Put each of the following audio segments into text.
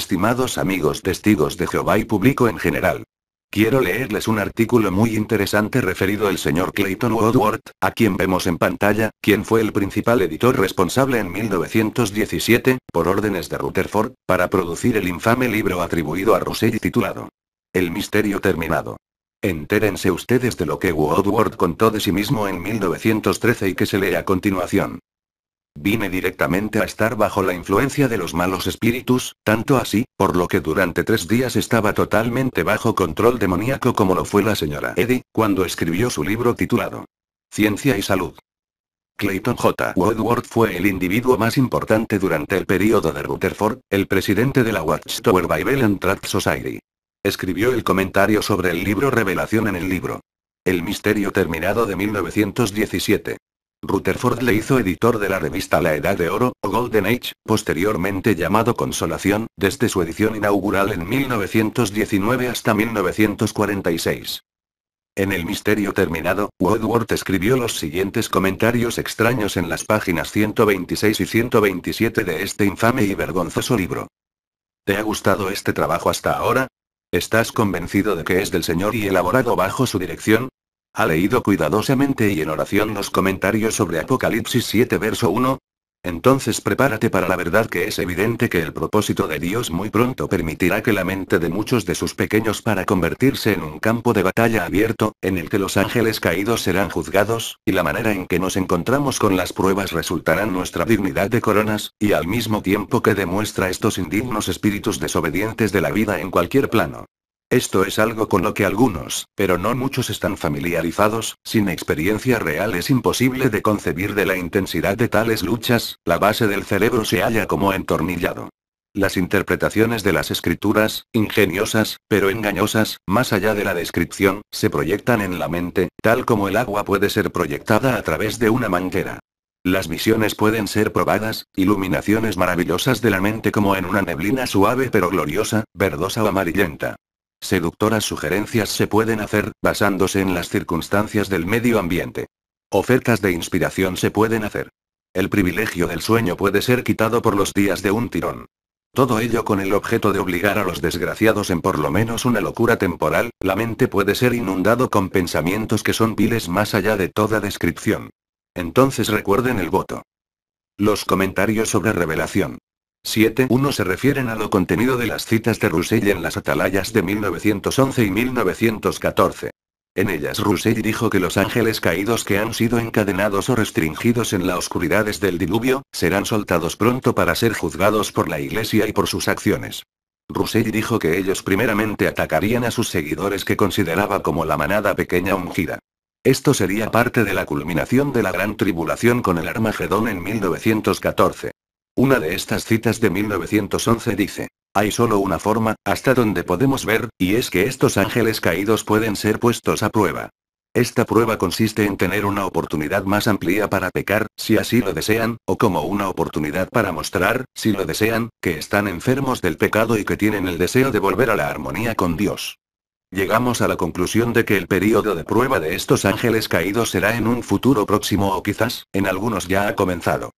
estimados amigos testigos de Jehová y público en general. Quiero leerles un artículo muy interesante referido al señor Clayton Woodward, a quien vemos en pantalla, quien fue el principal editor responsable en 1917, por órdenes de Rutherford, para producir el infame libro atribuido a Russell titulado El misterio terminado. Entérense ustedes de lo que Woodward contó de sí mismo en 1913 y que se lee a continuación. Vine directamente a estar bajo la influencia de los malos espíritus, tanto así, por lo que durante tres días estaba totalmente bajo control demoníaco como lo fue la señora Eddy, cuando escribió su libro titulado Ciencia y Salud. Clayton J. Woodward fue el individuo más importante durante el período de Rutherford, el presidente de la Watchtower Bible and Tract Society. Escribió el comentario sobre el libro Revelación en el libro. El misterio terminado de 1917. Rutherford le hizo editor de la revista La Edad de Oro, o Golden Age, posteriormente llamado Consolación, desde su edición inaugural en 1919 hasta 1946. En El Misterio Terminado, Woodward escribió los siguientes comentarios extraños en las páginas 126 y 127 de este infame y vergonzoso libro. ¿Te ha gustado este trabajo hasta ahora? ¿Estás convencido de que es del Señor y elaborado bajo su dirección? Ha leído cuidadosamente y en oración los comentarios sobre Apocalipsis 7 verso 1. Entonces prepárate para la verdad que es evidente que el propósito de Dios muy pronto permitirá que la mente de muchos de sus pequeños para convertirse en un campo de batalla abierto, en el que los ángeles caídos serán juzgados, y la manera en que nos encontramos con las pruebas resultará nuestra dignidad de coronas, y al mismo tiempo que demuestra estos indignos espíritus desobedientes de la vida en cualquier plano. Esto es algo con lo que algunos, pero no muchos están familiarizados, sin experiencia real es imposible de concebir de la intensidad de tales luchas, la base del cerebro se halla como entornillado. Las interpretaciones de las escrituras, ingeniosas, pero engañosas, más allá de la descripción, se proyectan en la mente, tal como el agua puede ser proyectada a través de una manguera. Las visiones pueden ser probadas, iluminaciones maravillosas de la mente como en una neblina suave pero gloriosa, verdosa o amarillenta. Seductoras sugerencias se pueden hacer, basándose en las circunstancias del medio ambiente. Ofertas de inspiración se pueden hacer. El privilegio del sueño puede ser quitado por los días de un tirón. Todo ello con el objeto de obligar a los desgraciados en por lo menos una locura temporal, la mente puede ser inundado con pensamientos que son viles más allá de toda descripción. Entonces recuerden el voto. Los comentarios sobre revelación. 7.1 se refieren a lo contenido de las citas de Roussey en las atalayas de 1911 y 1914. En ellas Russell dijo que los ángeles caídos que han sido encadenados o restringidos en las oscuridades del diluvio, serán soltados pronto para ser juzgados por la Iglesia y por sus acciones. Roussey dijo que ellos primeramente atacarían a sus seguidores que consideraba como la manada pequeña ungida. Esto sería parte de la culminación de la gran tribulación con el Armagedón en 1914. Una de estas citas de 1911 dice, hay solo una forma, hasta donde podemos ver, y es que estos ángeles caídos pueden ser puestos a prueba. Esta prueba consiste en tener una oportunidad más amplia para pecar, si así lo desean, o como una oportunidad para mostrar, si lo desean, que están enfermos del pecado y que tienen el deseo de volver a la armonía con Dios. Llegamos a la conclusión de que el período de prueba de estos ángeles caídos será en un futuro próximo o quizás, en algunos ya ha comenzado.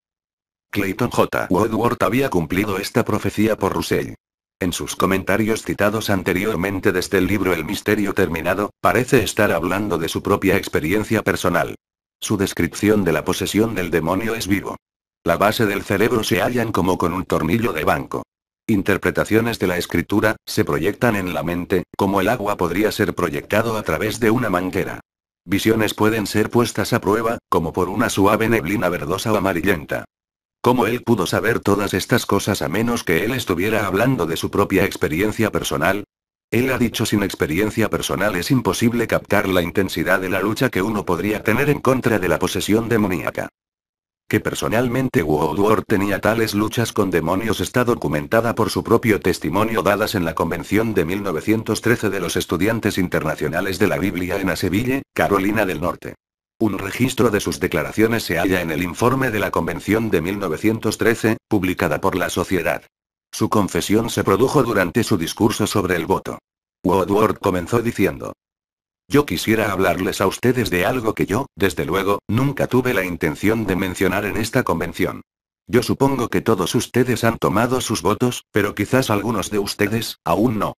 Clayton J. Woodward había cumplido esta profecía por Russell. En sus comentarios citados anteriormente desde el libro El misterio terminado, parece estar hablando de su propia experiencia personal. Su descripción de la posesión del demonio es vivo. La base del cerebro se hallan como con un tornillo de banco. Interpretaciones de la escritura, se proyectan en la mente, como el agua podría ser proyectado a través de una manguera. Visiones pueden ser puestas a prueba, como por una suave neblina verdosa o amarillenta. ¿Cómo él pudo saber todas estas cosas a menos que él estuviera hablando de su propia experiencia personal? Él ha dicho sin experiencia personal es imposible captar la intensidad de la lucha que uno podría tener en contra de la posesión demoníaca. Que personalmente Woodward tenía tales luchas con demonios está documentada por su propio testimonio dadas en la Convención de 1913 de los Estudiantes Internacionales de la Biblia en Sevilla, Carolina del Norte. Un registro de sus declaraciones se halla en el informe de la Convención de 1913, publicada por la Sociedad. Su confesión se produjo durante su discurso sobre el voto. Woodward comenzó diciendo, yo quisiera hablarles a ustedes de algo que yo, desde luego, nunca tuve la intención de mencionar en esta convención. Yo supongo que todos ustedes han tomado sus votos, pero quizás algunos de ustedes, aún no.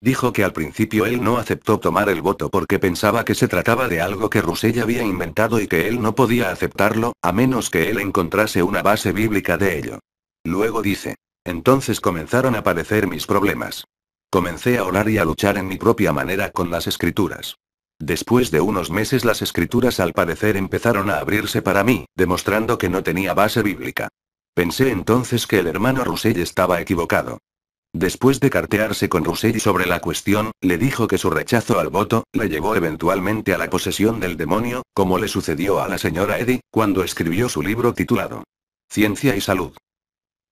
Dijo que al principio él no aceptó tomar el voto porque pensaba que se trataba de algo que Russell había inventado y que él no podía aceptarlo, a menos que él encontrase una base bíblica de ello. Luego dice, entonces comenzaron a aparecer mis problemas. Comencé a orar y a luchar en mi propia manera con las escrituras. Después de unos meses las escrituras al parecer empezaron a abrirse para mí, demostrando que no tenía base bíblica. Pensé entonces que el hermano Russell estaba equivocado. Después de cartearse con Ruselli sobre la cuestión, le dijo que su rechazo al voto, le llevó eventualmente a la posesión del demonio, como le sucedió a la señora Eddy, cuando escribió su libro titulado Ciencia y Salud.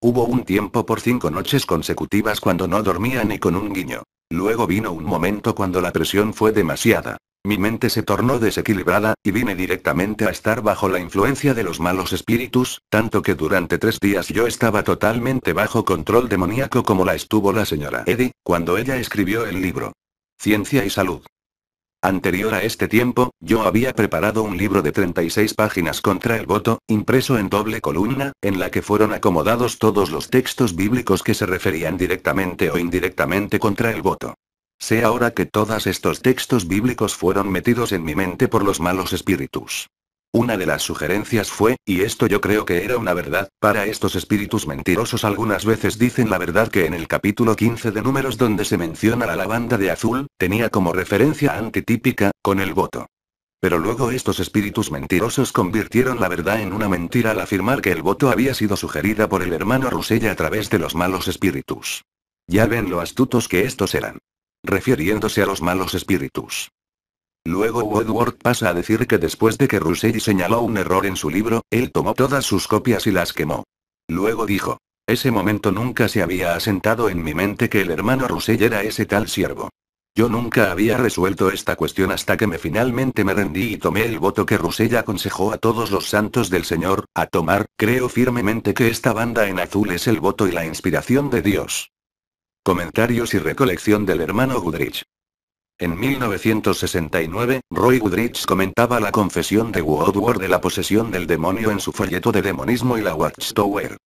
Hubo un tiempo por cinco noches consecutivas cuando no dormía ni con un guiño. Luego vino un momento cuando la presión fue demasiada. Mi mente se tornó desequilibrada, y vine directamente a estar bajo la influencia de los malos espíritus, tanto que durante tres días yo estaba totalmente bajo control demoníaco como la estuvo la señora Eddie, cuando ella escribió el libro. Ciencia y Salud. Anterior a este tiempo, yo había preparado un libro de 36 páginas contra el voto, impreso en doble columna, en la que fueron acomodados todos los textos bíblicos que se referían directamente o indirectamente contra el voto. Sé ahora que todos estos textos bíblicos fueron metidos en mi mente por los malos espíritus. Una de las sugerencias fue, y esto yo creo que era una verdad, para estos espíritus mentirosos algunas veces dicen la verdad que en el capítulo 15 de números donde se menciona la lavanda de azul, tenía como referencia antitípica, con el voto. Pero luego estos espíritus mentirosos convirtieron la verdad en una mentira al afirmar que el voto había sido sugerida por el hermano Rusella a través de los malos espíritus. Ya ven lo astutos que estos eran refiriéndose a los malos espíritus. Luego Woodward pasa a decir que después de que Ruselli señaló un error en su libro, él tomó todas sus copias y las quemó. Luego dijo, ese momento nunca se había asentado en mi mente que el hermano Russell era ese tal siervo. Yo nunca había resuelto esta cuestión hasta que me finalmente me rendí y tomé el voto que Ruselli aconsejó a todos los santos del Señor, a tomar, creo firmemente que esta banda en azul es el voto y la inspiración de Dios. Comentarios y recolección del hermano Goodrich. En 1969, Roy Goodrich comentaba la confesión de Woodward de la posesión del demonio en su folleto de demonismo y la Watchtower.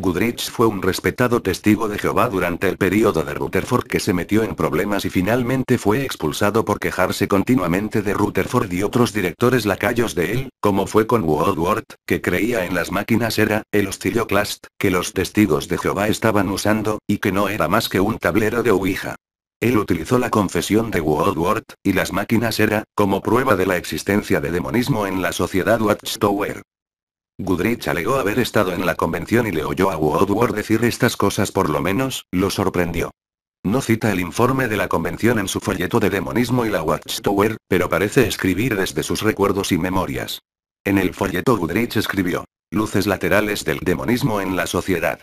Goodrich fue un respetado testigo de Jehová durante el período de Rutherford que se metió en problemas y finalmente fue expulsado por quejarse continuamente de Rutherford y otros directores lacayos de él, como fue con Woodward, que creía en las máquinas era, el hostilio que los testigos de Jehová estaban usando, y que no era más que un tablero de Ouija. Él utilizó la confesión de Woodward, y las máquinas era, como prueba de la existencia de demonismo en la sociedad Watchtower. Goodrich alegó haber estado en la convención y le oyó a Woodward decir estas cosas por lo menos, lo sorprendió. No cita el informe de la convención en su folleto de demonismo y la Watchtower, pero parece escribir desde sus recuerdos y memorias. En el folleto Goodrich escribió, Luces laterales del demonismo en la sociedad.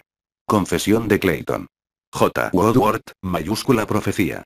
Confesión de Clayton. J. Woodward, mayúscula profecía.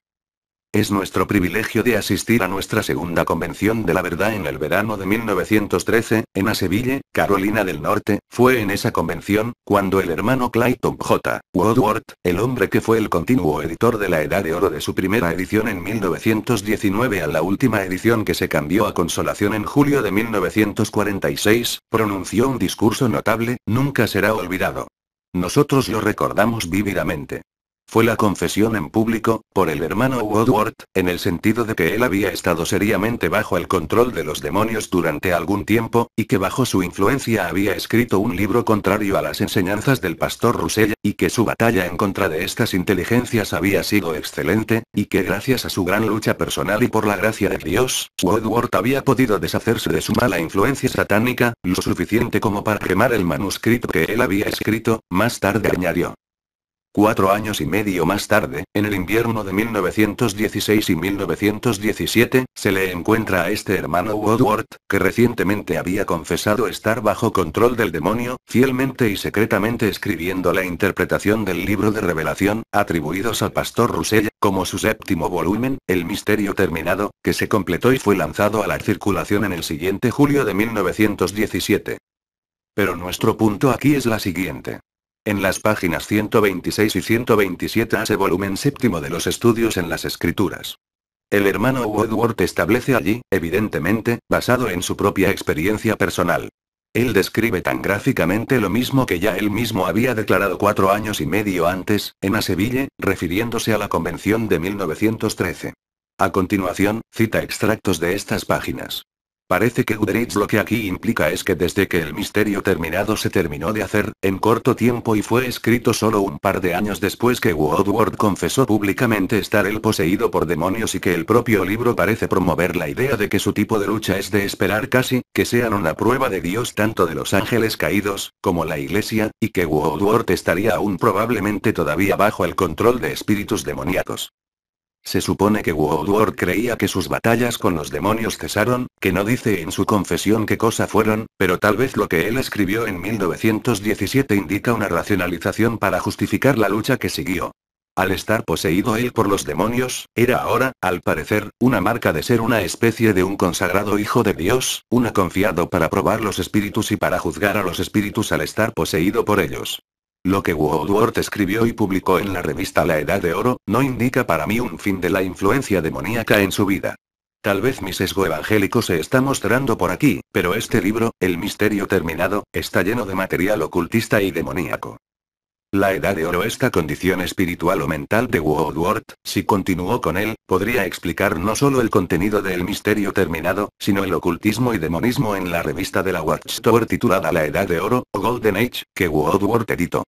Es nuestro privilegio de asistir a nuestra segunda convención de la verdad en el verano de 1913, en Aseville, Carolina del Norte. Fue en esa convención, cuando el hermano Clayton J. Woodward, el hombre que fue el continuo editor de la Edad de Oro de su primera edición en 1919 a la última edición que se cambió a Consolación en julio de 1946, pronunció un discurso notable, nunca será olvidado. Nosotros lo recordamos vívidamente. Fue la confesión en público, por el hermano Woodward, en el sentido de que él había estado seriamente bajo el control de los demonios durante algún tiempo, y que bajo su influencia había escrito un libro contrario a las enseñanzas del pastor Russell, y que su batalla en contra de estas inteligencias había sido excelente, y que gracias a su gran lucha personal y por la gracia de Dios, Woodward había podido deshacerse de su mala influencia satánica, lo suficiente como para quemar el manuscrito que él había escrito, más tarde añadió. Cuatro años y medio más tarde, en el invierno de 1916 y 1917, se le encuentra a este hermano Woodward, que recientemente había confesado estar bajo control del demonio, fielmente y secretamente escribiendo la interpretación del libro de revelación, atribuidos al pastor Russell, como su séptimo volumen, El Misterio Terminado, que se completó y fue lanzado a la circulación en el siguiente julio de 1917. Pero nuestro punto aquí es la siguiente. En las páginas 126 y 127 hace volumen séptimo de los estudios en las escrituras. El hermano Woodward establece allí, evidentemente, basado en su propia experiencia personal. Él describe tan gráficamente lo mismo que ya él mismo había declarado cuatro años y medio antes, en Aseville, refiriéndose a la convención de 1913. A continuación, cita extractos de estas páginas. Parece que Goodrich lo que aquí implica es que desde que el misterio terminado se terminó de hacer, en corto tiempo y fue escrito solo un par de años después que Woodward confesó públicamente estar él poseído por demonios y que el propio libro parece promover la idea de que su tipo de lucha es de esperar casi, que sean una prueba de Dios tanto de los ángeles caídos, como la iglesia, y que Woodward estaría aún probablemente todavía bajo el control de espíritus demoníacos. Se supone que Woodward creía que sus batallas con los demonios cesaron, que no dice en su confesión qué cosa fueron, pero tal vez lo que él escribió en 1917 indica una racionalización para justificar la lucha que siguió. Al estar poseído él por los demonios, era ahora, al parecer, una marca de ser una especie de un consagrado hijo de Dios, una confiado para probar los espíritus y para juzgar a los espíritus al estar poseído por ellos. Lo que Woodward escribió y publicó en la revista La Edad de Oro, no indica para mí un fin de la influencia demoníaca en su vida. Tal vez mi sesgo evangélico se está mostrando por aquí, pero este libro, El Misterio Terminado, está lleno de material ocultista y demoníaco. La edad de oro esta condición espiritual o mental de Woodward, si continuó con él, podría explicar no solo el contenido del misterio terminado, sino el ocultismo y demonismo en la revista de la Watchtower titulada La Edad de Oro, o Golden Age, que Woodward editó.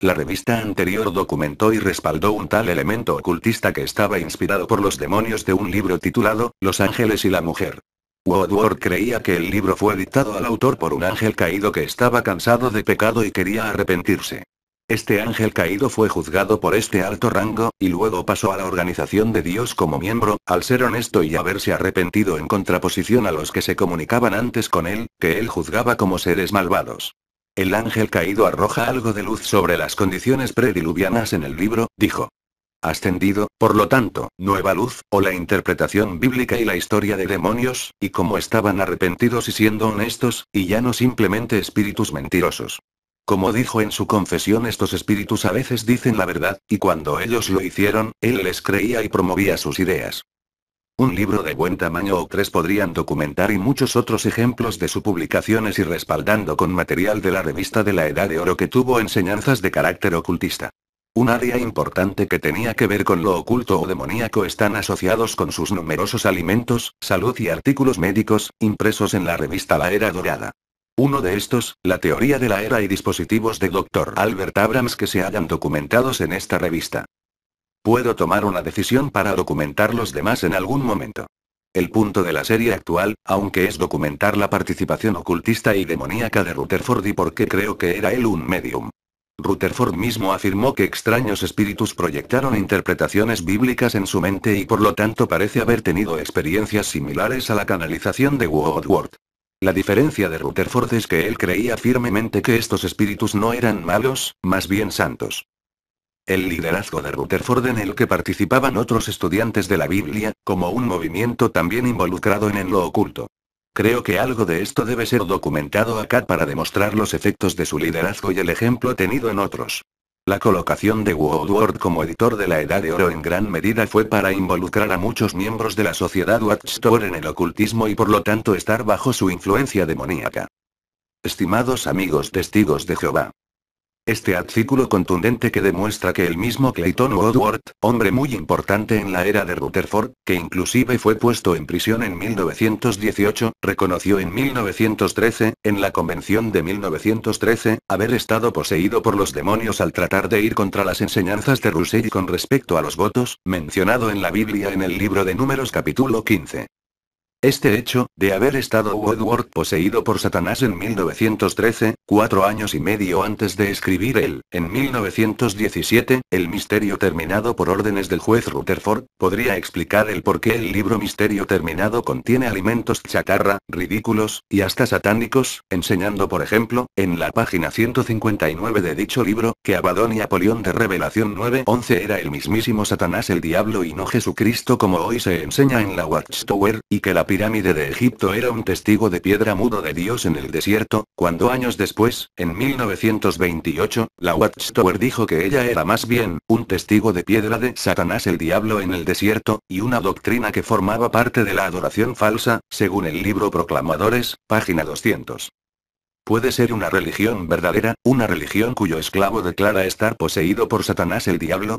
La revista anterior documentó y respaldó un tal elemento ocultista que estaba inspirado por los demonios de un libro titulado, Los Ángeles y la Mujer. Woodward creía que el libro fue dictado al autor por un ángel caído que estaba cansado de pecado y quería arrepentirse. Este ángel caído fue juzgado por este alto rango, y luego pasó a la organización de Dios como miembro, al ser honesto y haberse arrepentido en contraposición a los que se comunicaban antes con él, que él juzgaba como seres malvados. El ángel caído arroja algo de luz sobre las condiciones prediluvianas en el libro, dijo. Ascendido, por lo tanto, nueva luz, o la interpretación bíblica y la historia de demonios, y cómo estaban arrepentidos y siendo honestos, y ya no simplemente espíritus mentirosos. Como dijo en su confesión, estos espíritus a veces dicen la verdad, y cuando ellos lo hicieron, él les creía y promovía sus ideas. Un libro de buen tamaño o tres podrían documentar y muchos otros ejemplos de sus publicaciones y respaldando con material de la revista de la Edad de Oro que tuvo enseñanzas de carácter ocultista. Un área importante que tenía que ver con lo oculto o demoníaco están asociados con sus numerosos alimentos, salud y artículos médicos, impresos en la revista La Era Dorada. Uno de estos, la teoría de la era y dispositivos de Dr. Albert Abrams que se hayan documentados en esta revista. Puedo tomar una decisión para documentar los demás en algún momento. El punto de la serie actual, aunque es documentar la participación ocultista y demoníaca de Rutherford y porque creo que era él un medium. Rutherford mismo afirmó que extraños espíritus proyectaron interpretaciones bíblicas en su mente y por lo tanto parece haber tenido experiencias similares a la canalización de Woodward. La diferencia de Rutherford es que él creía firmemente que estos espíritus no eran malos, más bien santos. El liderazgo de Rutherford en el que participaban otros estudiantes de la Biblia, como un movimiento también involucrado en, lo oculto. Creo que algo de esto debe ser documentado acá para demostrar los efectos de su liderazgo y el ejemplo tenido en otros. La colocación de Woodward como editor de la Edad de Oro en gran medida fue para involucrar a muchos miembros de la sociedad Watchtower en el ocultismo y por lo tanto estar bajo su influencia demoníaca. Estimados amigos testigos de Jehová, este artículo contundente que demuestra que el mismo Clayton Woodward, hombre muy importante en la era de Rutherford, que inclusive fue puesto en prisión en 1918, reconoció en 1913, en la convención de 1913, haber estado poseído por los demonios al tratar de ir contra las enseñanzas de Russell con respecto a los votos, mencionado en la Biblia en el libro de números capítulo 15. Este hecho, de haber estado Woodward poseído por Satanás en 1913, cuatro años y medio antes de escribir él, en 1917, el misterio terminado por órdenes del juez Rutherford, podría explicar el por qué el libro Misterio terminado contiene alimentos chacarra, ridículos, y hasta satánicos, enseñando por ejemplo, en la página 159 de dicho libro, que Abadón y Apolión de Revelación 9.11 era el mismísimo Satanás el diablo y no Jesucristo como hoy se enseña en la Watchtower, y que la pirámide de Egipto era un testigo de piedra mudo de Dios en el desierto, cuando años después, en 1928, la Watchtower dijo que ella era más bien, un testigo de piedra de Satanás el diablo en el desierto, y una doctrina que formaba parte de la adoración falsa, según el libro Proclamadores, página 200. Puede ser una religión verdadera, una religión cuyo esclavo declara estar poseído por Satanás el diablo,